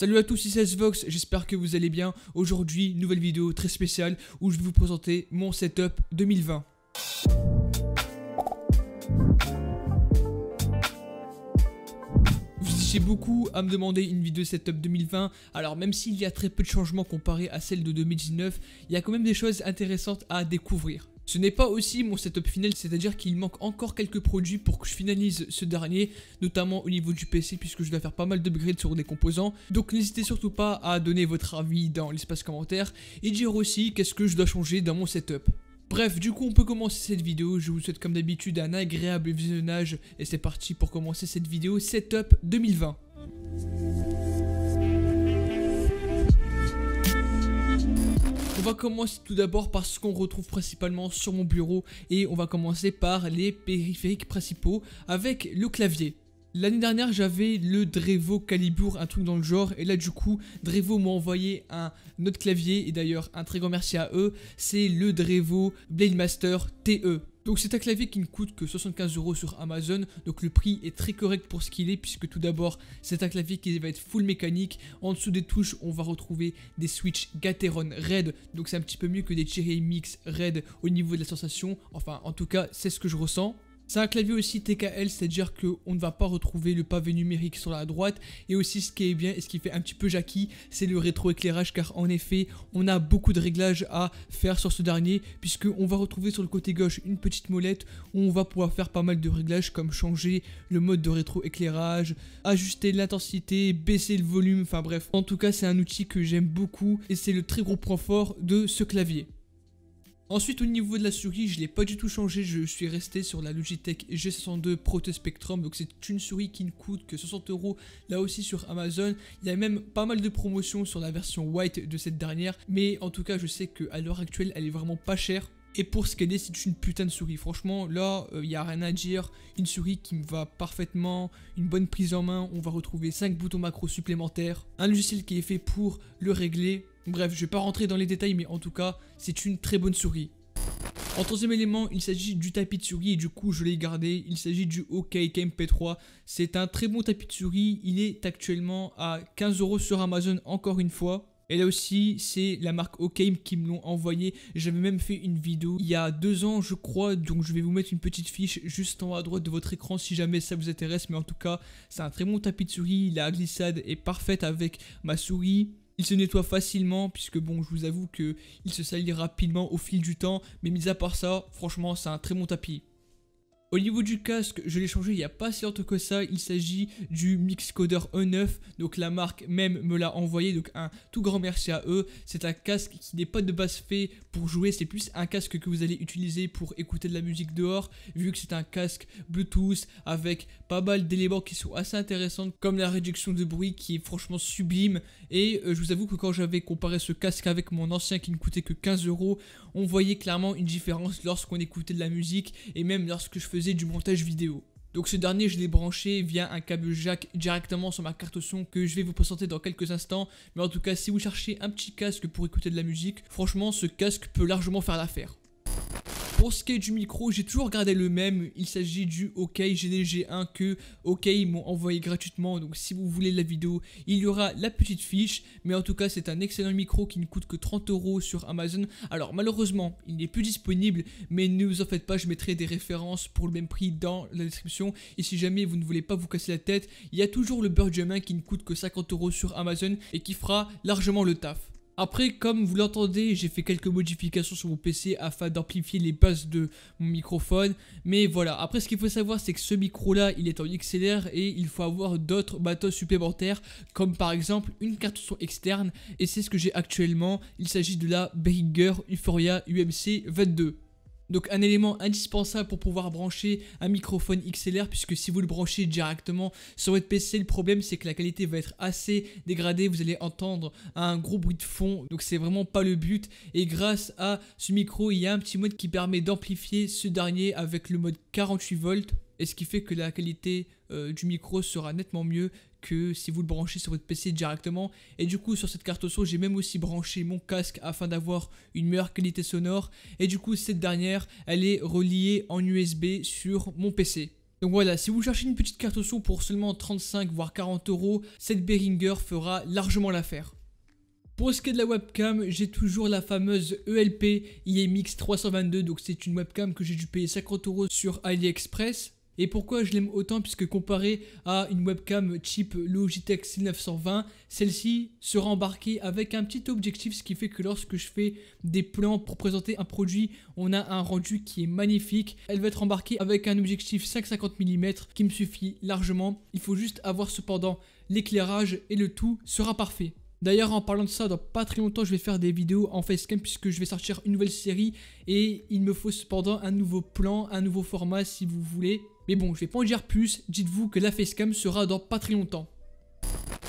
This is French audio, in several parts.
Salut à tous, ici Svox, j'espère que vous allez bien. Aujourd'hui, nouvelle vidéo très spéciale où je vais vous présenter mon setup 2020. beaucoup à me demander une vidéo setup 2020. Alors même s'il y a très peu de changements comparé à celle de 2019, il y a quand même des choses intéressantes à découvrir. Ce n'est pas aussi mon setup final, c'est-à-dire qu'il manque encore quelques produits pour que je finalise ce dernier, notamment au niveau du PC puisque je dois faire pas mal d'upgrades sur des composants. Donc n'hésitez surtout pas à donner votre avis dans l'espace commentaire et dire aussi qu'est-ce que je dois changer dans mon setup. Bref, du coup, on peut commencer cette vidéo. Je vous souhaite comme d'habitude un agréable visionnage et c'est parti pour commencer cette vidéo Setup 2020. On va commencer tout d'abord par ce qu'on retrouve principalement sur mon bureau et on va commencer par les périphériques principaux avec le clavier. L'année dernière, j'avais le Drevo Calibur, un truc dans le genre, et là du coup, Drevo m'a envoyé un autre clavier, et d'ailleurs, un très grand merci à eux, c'est le Drevo Master TE. Donc c'est un clavier qui ne coûte que 75 euros sur Amazon, donc le prix est très correct pour ce qu'il est puisque tout d'abord c'est un clavier qui va être full mécanique, en dessous des touches on va retrouver des switches Gateron Red, donc c'est un petit peu mieux que des Cherry Mix Red au niveau de la sensation, enfin en tout cas c'est ce que je ressens. C'est un clavier aussi TKL, c'est-à-dire qu'on ne va pas retrouver le pavé numérique sur la droite. Et aussi ce qui est bien et ce qui fait un petit peu Jackie, c'est le rétroéclairage car en effet, on a beaucoup de réglages à faire sur ce dernier puisqu'on va retrouver sur le côté gauche une petite molette où on va pouvoir faire pas mal de réglages comme changer le mode de rétroéclairage, ajuster l'intensité, baisser le volume, enfin bref. En tout cas, c'est un outil que j'aime beaucoup et c'est le très gros point fort de ce clavier. Ensuite au niveau de la souris je l'ai pas du tout changé, je suis resté sur la Logitech G62 Proto Spectrum donc c'est une souris qui ne coûte que 60 euros là aussi sur Amazon. Il y a même pas mal de promotions sur la version white de cette dernière mais en tout cas je sais qu'à l'heure actuelle elle est vraiment pas chère et pour ce qu'elle est, c'est une putain de souris. Franchement, là, il euh, n'y a rien à dire. Une souris qui me va parfaitement, une bonne prise en main. On va retrouver 5 boutons macro supplémentaires, un logiciel qui est fait pour le régler, Bref, je vais pas rentrer dans les détails, mais en tout cas, c'est une très bonne souris. En troisième élément, il s'agit du tapis de souris et du coup je l'ai gardé. Il s'agit du OK KMP3. C'est un très bon tapis de souris. Il est actuellement à 15€ sur Amazon encore une fois. Et là aussi, c'est la marque OKM qui me l'ont envoyé. J'avais même fait une vidéo il y a deux ans, je crois. Donc, je vais vous mettre une petite fiche juste en haut à droite de votre écran si jamais ça vous intéresse. Mais en tout cas, c'est un très bon tapis de souris. La glissade est parfaite avec ma souris. Il se nettoie facilement puisque bon je vous avoue que il se salit rapidement au fil du temps mais mis à part ça franchement c'est un très bon tapis. Au niveau du casque, je l'ai changé il n'y a pas si longtemps que ça. Il s'agit du Mixcoder E9. Donc la marque même me l'a envoyé. Donc un tout grand merci à eux. C'est un casque qui n'est pas de base fait pour jouer. C'est plus un casque que vous allez utiliser pour écouter de la musique dehors. Vu que c'est un casque Bluetooth avec pas mal d'éléments qui sont assez intéressants. Comme la réduction de bruit qui est franchement sublime. Et euh, je vous avoue que quand j'avais comparé ce casque avec mon ancien qui ne coûtait que 15 euros, on voyait clairement une différence lorsqu'on écoutait de la musique. Et même lorsque je faisais du montage vidéo. Donc ce dernier, je l'ai branché via un câble jack directement sur ma carte son que je vais vous présenter dans quelques instants. Mais en tout cas, si vous cherchez un petit casque pour écouter de la musique, franchement, ce casque peut largement faire l'affaire. Pour ce qui est du micro, j'ai toujours gardé le même. Il s'agit du OK GDG1 que OK m'ont envoyé gratuitement. Donc si vous voulez la vidéo, il y aura la petite fiche. Mais en tout cas, c'est un excellent micro qui ne coûte que 30 euros sur Amazon. Alors malheureusement, il n'est plus disponible. Mais ne vous en faites pas, je mettrai des références pour le même prix dans la description. Et si jamais vous ne voulez pas vous casser la tête, il y a toujours le Birdjamin qui ne coûte que 50 euros sur Amazon et qui fera largement le taf. Après, comme vous l'entendez, j'ai fait quelques modifications sur mon PC afin d'amplifier les basses de mon microphone. Mais voilà, après ce qu'il faut savoir, c'est que ce micro-là, il est en XLR et il faut avoir d'autres matos supplémentaires, comme par exemple une carte son externe. Et c'est ce que j'ai actuellement. Il s'agit de la Behringer Euphoria UMC 22. Donc un élément indispensable pour pouvoir brancher un microphone XLR puisque si vous le branchez directement sur votre PC, le problème c'est que la qualité va être assez dégradée, vous allez entendre un gros bruit de fond, donc c'est vraiment pas le but. Et grâce à ce micro, il y a un petit mode qui permet d'amplifier ce dernier avec le mode 48 volts et ce qui fait que la qualité euh, du micro sera nettement mieux que si vous le branchez sur votre PC directement. Et du coup, sur cette carte son, j'ai même aussi branché mon casque afin d'avoir une meilleure qualité sonore. Et du coup, cette dernière, elle est reliée en USB sur mon PC. Donc voilà, si vous cherchez une petite carte son pour seulement 35 voire 40 euros, cette Behringer fera largement l'affaire. Pour ce qui est de la webcam, j'ai toujours la fameuse ELP IMX322, donc c'est une webcam que j'ai dû payer 50 euros sur AliExpress. Et pourquoi je l'aime autant Puisque comparé à une webcam cheap Logitech 920 celle-ci sera embarquée avec un petit objectif, ce qui fait que lorsque je fais des plans pour présenter un produit, on a un rendu qui est magnifique. Elle va être embarquée avec un objectif 550 mm qui me suffit largement. Il faut juste avoir cependant l'éclairage et le tout sera parfait. D'ailleurs, en parlant de ça, dans pas très longtemps, je vais faire des vidéos en facecam puisque je vais sortir une nouvelle série et il me faut cependant un nouveau plan, un nouveau format si vous voulez. Mais bon, je vais pas en dire plus, dites-vous que la facecam sera dans pas très longtemps.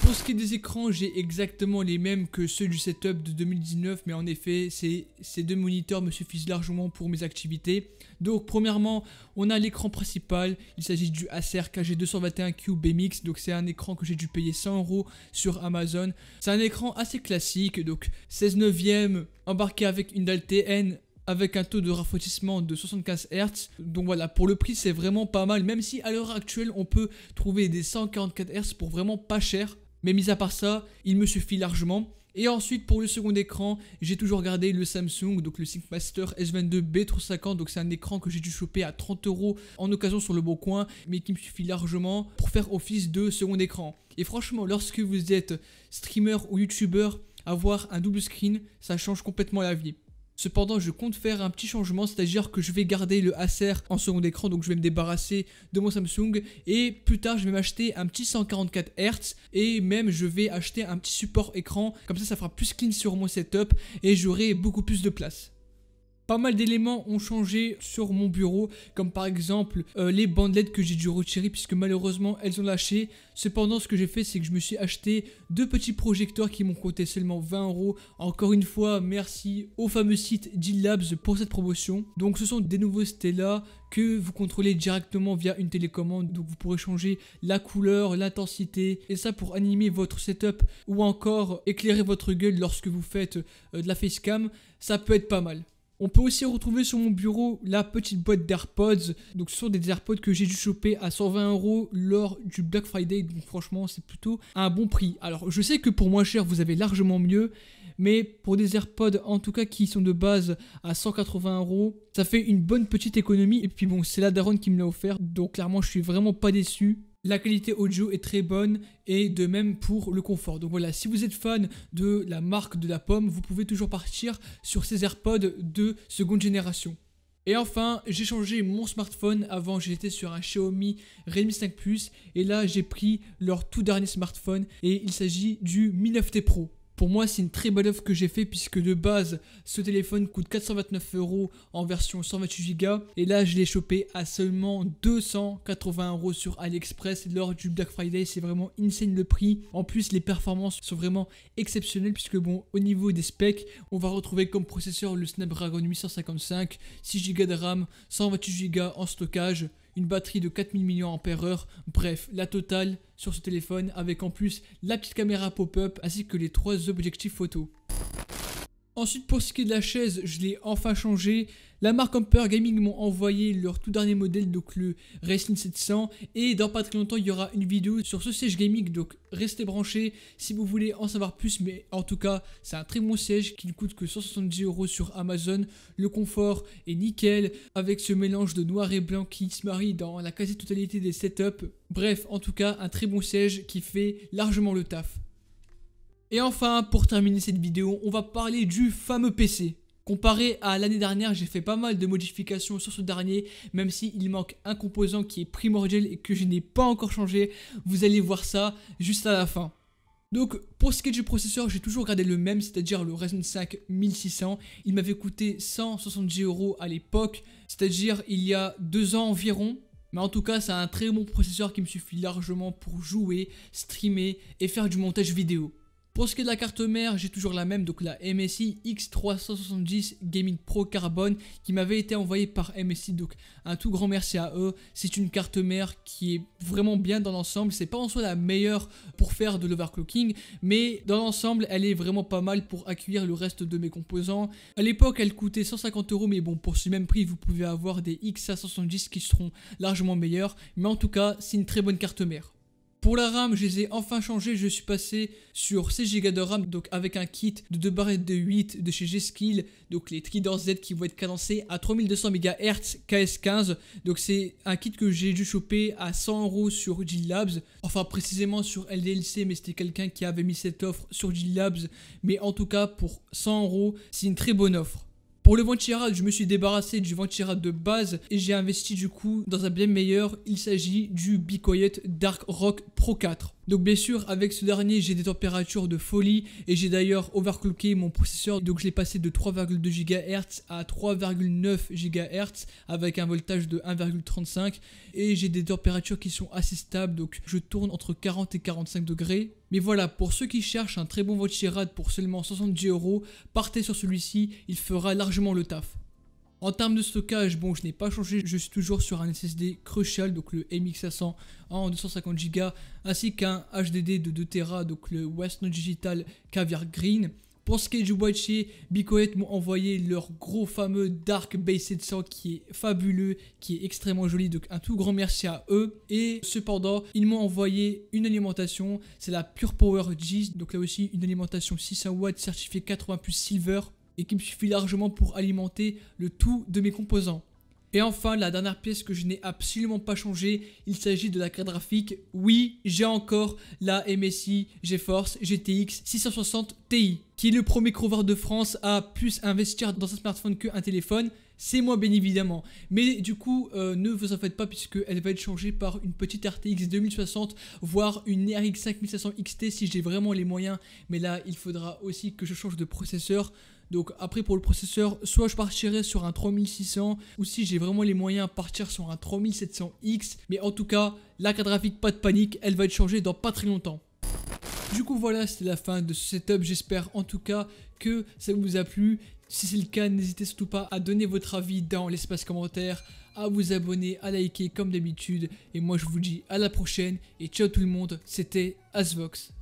Pour ce qui est des écrans, j'ai exactement les mêmes que ceux du setup de 2019, mais en effet, ces, deux moniteurs me suffisent largement pour mes activités. Donc, premièrement, on a l'écran principal, il s'agit du Acer KG221Q BMX, donc c'est un écran que j'ai dû payer 100 euros sur Amazon. C'est un écran assez classique, donc 16 neuvième, embarqué avec une dalle TN avec un taux de rafraîchissement de 75 Hz. Donc voilà, pour le prix, c'est vraiment pas mal, même si à l'heure actuelle, on peut trouver des 144 Hz pour vraiment pas cher. Mais mis à part ça, il me suffit largement. Et ensuite, pour le second écran, j'ai toujours gardé le Samsung, donc le Syncmaster S22 B350. Donc, c'est un écran que j'ai dû choper à 30 euros en occasion sur le bon coin, mais qui me suffit largement pour faire office de second écran. Et franchement, lorsque vous êtes streamer ou youtubeur, avoir un double screen, ça change complètement la vie. Cependant, je compte faire un petit changement, c'est-à-dire que je vais garder le Acer en second écran, donc je vais me débarrasser de mon Samsung et plus tard, je vais m'acheter un petit 144 Hz et même je vais acheter un petit support écran, comme ça ça fera plus clean sur mon setup et j'aurai beaucoup plus de place. Pas mal d'éléments ont changé sur mon bureau, comme par exemple euh, les bandelettes que j'ai dû retirer puisque malheureusement elles ont lâché. Cependant, ce que j'ai fait, c'est que je me suis acheté deux petits projecteurs qui m'ont coûté seulement 20 euros. Encore une fois, merci au fameux site d Labs pour cette promotion. Donc, ce sont des nouveaux Stella que vous contrôlez directement via une télécommande. Donc, vous pourrez changer la couleur, l'intensité et ça pour animer votre setup ou encore éclairer votre gueule lorsque vous faites euh, de la facecam. Ça peut être pas mal. On peut aussi retrouver sur mon bureau la petite boîte d'AirPods. Donc ce sont des AirPods que j'ai dû choper à 120 euros lors du Black Friday. Donc franchement, c'est plutôt un bon prix. Alors je sais que pour moins cher, vous avez largement mieux. Mais pour des AirPods, en tout cas qui sont de base à 180 euros, ça fait une bonne petite économie. Et puis bon, c'est la Daron qui me l'a offert. Donc clairement, je suis vraiment pas déçu. La qualité audio est très bonne et de même pour le confort. Donc voilà, si vous êtes fan de la marque de la pomme, vous pouvez toujours partir sur ces AirPods de seconde génération. Et enfin, j'ai changé mon smartphone. Avant, j'étais sur un Xiaomi Redmi 5 Plus et là, j'ai pris leur tout dernier smartphone et il s'agit du Mi 9T Pro. Pour moi, c'est une très bonne offre que j'ai fait puisque de base, ce téléphone coûte 429 euros en version 128 Go et là, je l'ai chopé à seulement 280 euros sur AliExpress lors du Black Friday. C'est vraiment insane le prix. En plus, les performances sont vraiment exceptionnelles puisque bon, au niveau des specs, on va retrouver comme processeur le Snapdragon 855, 6 Go de RAM, 128 Go en stockage une batterie de 4000 mAh, bref, la totale sur ce téléphone avec en plus la petite caméra pop-up ainsi que les trois objectifs photo. Ensuite, pour ce qui est de la chaise, je l'ai enfin changé, La marque Amper Gaming m'ont envoyé leur tout dernier modèle, donc le Racing 700. Et dans pas très longtemps, il y aura une vidéo sur ce siège gaming, donc restez branchés si vous voulez en savoir plus. Mais en tout cas, c'est un très bon siège qui ne coûte que 170 euros sur Amazon. Le confort est nickel, avec ce mélange de noir et blanc qui se marie dans la quasi-totalité des setups. Bref, en tout cas, un très bon siège qui fait largement le taf. Et enfin, pour terminer cette vidéo, on va parler du fameux PC. Comparé à l'année dernière, j'ai fait pas mal de modifications sur ce dernier, même s'il manque un composant qui est primordial et que je n'ai pas encore changé. Vous allez voir ça juste à la fin. Donc pour ce qui est du processeur, j'ai toujours gardé le même, c'est-à-dire le Ryzen 5 1600. Il m'avait coûté 170 euros à l'époque, c'est-à-dire il y a deux ans environ. Mais en tout cas, c'est un très bon processeur qui me suffit largement pour jouer, streamer et faire du montage vidéo. Pour ce qui est de la carte mère, j'ai toujours la même, donc la MSI X370 Gaming Pro Carbone qui m'avait été envoyée par MSI, donc un tout grand merci à eux. C'est une carte mère qui est vraiment bien dans l'ensemble, c'est pas en soi la meilleure pour faire de l'overclocking, mais dans l'ensemble, elle est vraiment pas mal pour accueillir le reste de mes composants. À l'époque, elle coûtait 150 euros, mais bon, pour ce même prix, vous pouvez avoir des X570 qui seront largement meilleurs, mais en tout cas, c'est une très bonne carte mère. Pour la RAM, je les ai enfin changés, je suis passé sur 16 Go de RAM, donc avec un kit de 2 barrettes de 8 de chez g donc les Trident Z qui vont être cadencés à 3200 MHz KS15. Donc c'est un kit que j'ai dû choper à 100€ sur G Labs, enfin précisément sur LDLC, mais c'était quelqu'un qui avait mis cette offre sur G Labs, mais en tout cas pour 100€ c'est une très bonne offre. Pour le ventirad, je me suis débarrassé du ventirad de base et j'ai investi du coup dans un bien meilleur. Il s'agit du Bicoyette Dark Rock Pro 4. Donc bien sûr, avec ce dernier, j'ai des températures de folie et j'ai d'ailleurs overclocké mon processeur. Donc je l'ai passé de 3,2 GHz à 3,9 GHz avec un voltage de 1,35 et j'ai des températures qui sont assez stables. Donc je tourne entre 40 et 45 degrés. Mais voilà, pour ceux qui cherchent un très bon vote rad pour seulement 70 euros, partez sur celui-ci, il fera largement le taf. En termes de stockage, bon, je n'ai pas changé, je suis toujours sur un SSD Crucial, donc le MX500 en 250Go, ainsi qu'un HDD de 2TB, donc le Western Digital Caviar Green. Pour ce qui est du boîtier, Bicoet m'ont envoyé leur gros fameux Dark Base 700 qui est fabuleux, qui est extrêmement joli, donc un tout grand merci à eux. Et cependant, ils m'ont envoyé une alimentation, c'est la Pure Power G, donc là aussi une alimentation 600 w certifiée 80 plus silver et qui me suffit largement pour alimenter le tout de mes composants. Et enfin, la dernière pièce que je n'ai absolument pas changée, il s'agit de la carte graphique. Oui, j'ai encore la MSI GeForce GTX 660 Ti, qui est le premier crowbar de France à plus investir dans un smartphone qu'un téléphone. C'est moi, bien évidemment. Mais du coup, euh, ne vous en faites pas, Puisque elle va être changée par une petite RTX 2060, voire une RX 5500 XT si j'ai vraiment les moyens. Mais là, il faudra aussi que je change de processeur. Donc après pour le processeur, soit je partirai sur un 3600 ou si j'ai vraiment les moyens à partir sur un 3700X. Mais en tout cas, la carte graphique, pas de panique, elle va être changée dans pas très longtemps. Du coup voilà, c'était la fin de ce setup. J'espère en tout cas que ça vous a plu. Si c'est le cas, n'hésitez surtout pas à donner votre avis dans l'espace commentaire, à vous abonner, à liker comme d'habitude. Et moi je vous dis à la prochaine et ciao tout le monde, c'était Asvox.